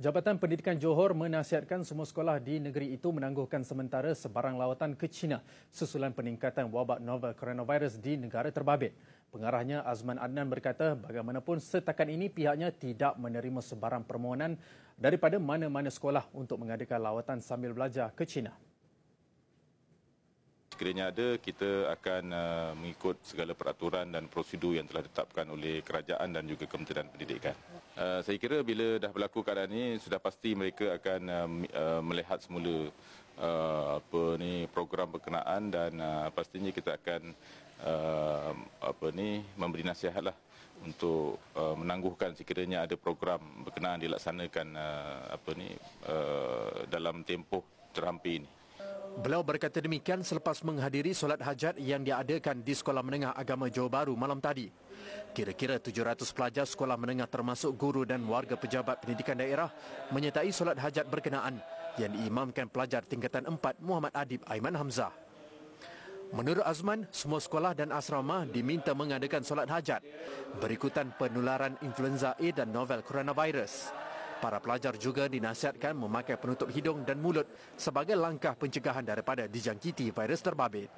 Jabatan Pendidikan Johor menasihatkan semua sekolah di negeri itu menangguhkan sementara sebarang lawatan ke China susulan peningkatan wabak novel coronavirus di negara terbabit. Pengarahnya Azman Adnan berkata bagaimanapun setakat ini pihaknya tidak menerima sebarang permohonan daripada mana-mana sekolah untuk mengadakan lawatan sambil belajar ke China. Sekiranya ada, kita akan uh, mengikut segala peraturan dan prosedur yang telah ditetapkan oleh kerajaan dan juga Kementerian Pendidikan. Eh, saya kira bila dah berlaku keadaan ini sudah pasti mereka akan uh, melihat semula uh, apa ni program berkenaan dan uh, pastinya kita akan uh, apa ni memberi nasihatlah untuk uh, menangguhkan sekiranya ada program berkenaan dilaksanakan uh, apa ni uh, dalam tempoh terhampir ini. Beliau berkata demikian selepas menghadiri solat hajat yang diadakan di Sekolah Menengah Agama Johor Bahru malam tadi. Kira-kira 700 pelajar sekolah menengah termasuk guru dan warga pejabat pendidikan daerah menyertai solat hajat berkenaan yang diimamkan pelajar tingkatan 4 Muhammad Adib Aiman Hamzah. Menurut Azman, semua sekolah dan asrama diminta mengadakan solat hajat berikutan penularan influenza A dan novel coronavirus. Para pelajar juga dinasihatkan memakai penutup hidung dan mulut sebagai langkah pencegahan daripada dijangkiti virus terbabit.